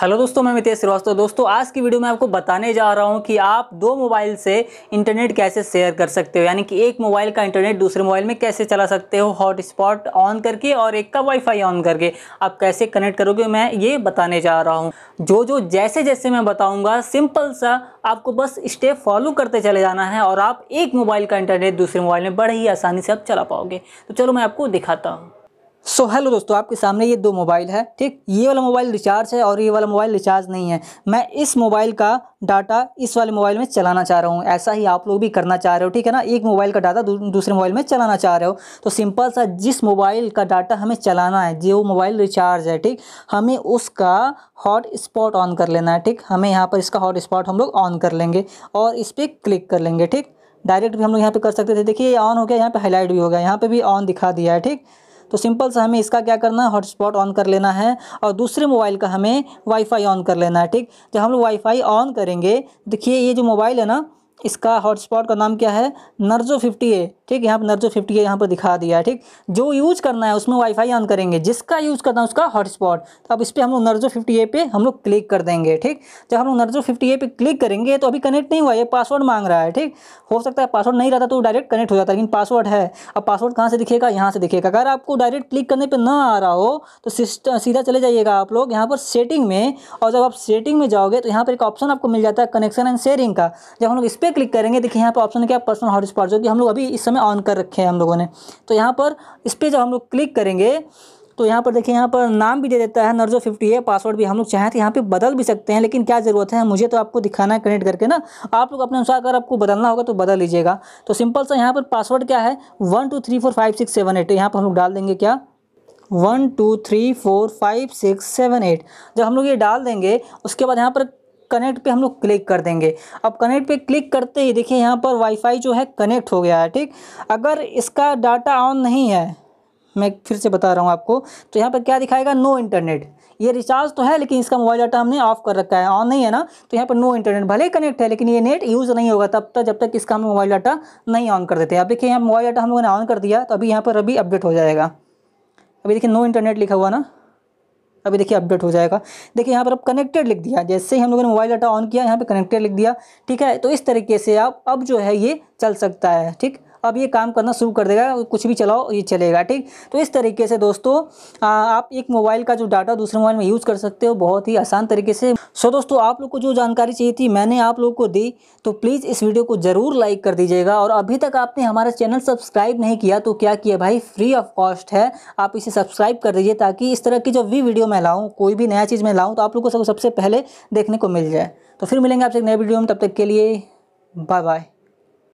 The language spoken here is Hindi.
हेलो दोस्तों मैं मितेश श्रीवास्तव दोस्तों आज की वीडियो में आपको बताने जा रहा हूं कि आप दो मोबाइल से इंटरनेट कैसे शेयर कर सकते हो यानी कि एक मोबाइल का इंटरनेट दूसरे मोबाइल में कैसे चला सकते हो हॉटस्पॉट ऑन करके और एक का वाईफाई ऑन करके आप कैसे कनेक्ट करोगे मैं ये बताने जा रहा हूँ जो जो जैसे जैसे मैं बताऊँगा सिंपल सा आपको बस स्टेप फॉलो करते चले जाना है और आप एक मोबाइल का इंटरनेट दूसरे मोबाइल में बड़े ही आसानी से आप चला पाओगे तो चलो मैं आपको दिखाता हूँ सो so, हेलो दोस्तों आपके सामने ये दो मोबाइल है ठीक ये वाला मोबाइल रिचार्ज है और ये वाला मोबाइल रिचार्ज नहीं है मैं इस मोबाइल का डाटा इस वाले मोबाइल में चलाना चाह रहा हूँ ऐसा ही आप लोग भी करना चाह रहे हो ठीक है ना एक मोबाइल का डाटा दू, दूसरे मोबाइल में चलाना चाह रहे हो तो सिंपल सा जिस मोबाइल का डाटा हमें चलाना है जो मोबाइल रिचार्ज है ठीक हमें उसका हॉट स्पॉट ऑन कर लेना है ठीक हमें यहाँ पर इसका हॉट स्पॉट हम लोग ऑन कर लेंगे और इस पर क्लिक कर लेंगे ठीक डायरेक्ट भी हम लोग यहाँ पर कर सकते थे देखिए ये ऑन हो गया यहाँ पर हाईलाइट भी हो गया यहाँ पर भी ऑन दिखा दिया है ठीक तो सिंपल सा हमें इसका क्या करना है हॉटस्पॉट ऑन कर लेना है और दूसरे मोबाइल का हमें वाईफाई ऑन कर लेना है ठीक जब हम लोग वाईफाई ऑन करेंगे देखिए ये जो मोबाइल है ना इसका हॉटस्पॉट का नाम क्या है नर्जो फिफ्टी ए ठीक है यहाँ पर नर्जो फिफ्टी यहाँ पर दिखा दिया है ठीक जो यूज़ करना है उसमें वाईफाई ऑन करेंगे जिसका यूज़ करना है उसका हॉटस्पॉट तो अब इस पर हम लोग नर्जो फिफ्टी ए पे हम लोग क्लिक कर देंगे ठीक जब हम लोग नर्जो फिफ्टी ए पे क्लिक करेंगे तो अभी कनेक्ट नहीं हुआ ये पासवर्ड मांग रहा है ठीक हो सकता है पासवर्ड नहीं रहता तो डायरेक्ट कनेक्ट हो जाता है लेकिन पासवर्ड है अब पासवर्ड कहाँ से दिखेगा यहाँ से दिखेगा अगर आपको डायरेक्ट क्लिक करने पर ना आ रहा हो तो सिस्टम सीधा चले जाइएगा आप लोग यहाँ पर सेटिंग में और जब आप सेटिंग में जाओगे तो यहाँ पर एक ऑप्शन आपको मिल जाता है कनेक्शन एंड शेयरिंग का जब हम लोग इस पर क्लिक करेंगे देखिए यहाँ पर ऑप्शन क्या पर्सनल हॉटस्पॉट जो कि हम लोग अभी इस समय में ऑन कर रखे हैं हम लोगों ने तो यहाँ पर इस पर जब हम लोग क्लिक करेंगे तो यहाँ पर देखिए यहाँ पर नाम भी दे देता है नर्जो फिफ्टी है पासवर्ड भी हम लोग चाहें तो यहाँ पे बदल भी सकते हैं लेकिन क्या ज़रूरत है मुझे तो आपको दिखाना है कनेक्ट करके ना आप लोग अपने अनुसार अगर आपको बदलना होगा तो बदल लीजिएगा तो सिंपल सा यहाँ पर पासवर्ड क्या है one two three four five six seven eight यहाँ पर हम लोग डाल देंगे क्या one two three four five six seven eight जब हम लोग ये डाल देंगे उसके बाद यहाँ पर कनेक्ट पे हम लोग क्लिक कर देंगे अब कनेक्ट पे क्लिक करते ही देखिए यहाँ पर वाईफाई जो है कनेक्ट हो गया है ठीक अगर इसका डाटा ऑन नहीं है मैं फिर से बता रहा हूँ आपको तो यहाँ पर क्या दिखाएगा नो इंटरनेट ये रिचार्ज तो है लेकिन इसका मोबाइल डाटा हमने ऑफ कर रखा है ऑन नहीं है ना तो यहाँ पर नो इंटरनेट भले कनेक्ट है लेकिन ये नेट यूज़ नहीं होगा तब तक जब तक इसका हम मोबाइल डाटा नहीं ऑन कर देते अब देखिए यहाँ मोबाइल डाटा हम लोगों ने ऑन कर दिया तो अभी यहाँ पर अभी अपडेट हो जाएगा अभी देखिए नो इंटरनेट लिखा हुआ ना अभी देखिए अपडेट हो जाएगा देखिए यहाँ पर अब कनेक्टेड लिख दिया जैसे ही हम लोगों ने मोबाइल डाटा ऑन किया यहाँ पर कनेक्टेड लिख दिया ठीक है तो इस तरीके से आप अब जो है ये चल सकता है ठीक अब ये काम करना शुरू कर देगा कुछ भी चलाओ ये चलेगा ठीक तो इस तरीके से दोस्तों आप एक मोबाइल का जो डाटा दूसरे मोबाइल में यूज़ कर सकते हो बहुत ही आसान तरीके से सो दोस्तों आप लोग को जो जानकारी चाहिए थी मैंने आप लोग को दी तो प्लीज़ इस वीडियो को ज़रूर लाइक कर दीजिएगा और अभी तक आपने हमारा चैनल सब्सक्राइब नहीं किया तो क्या किया भाई फ्री ऑफ कॉस्ट है आप इसे सब्सक्राइब कर दीजिए ताकि इस तरह की जब भी वीडियो मैं लाऊँ कोई भी नया चीज़ मैं लाऊँ तो आप लोग को सबसे पहले देखने को मिल जाए तो फिर मिलेंगे आपसे एक नए वीडियो में तब तक के लिए बाय बाय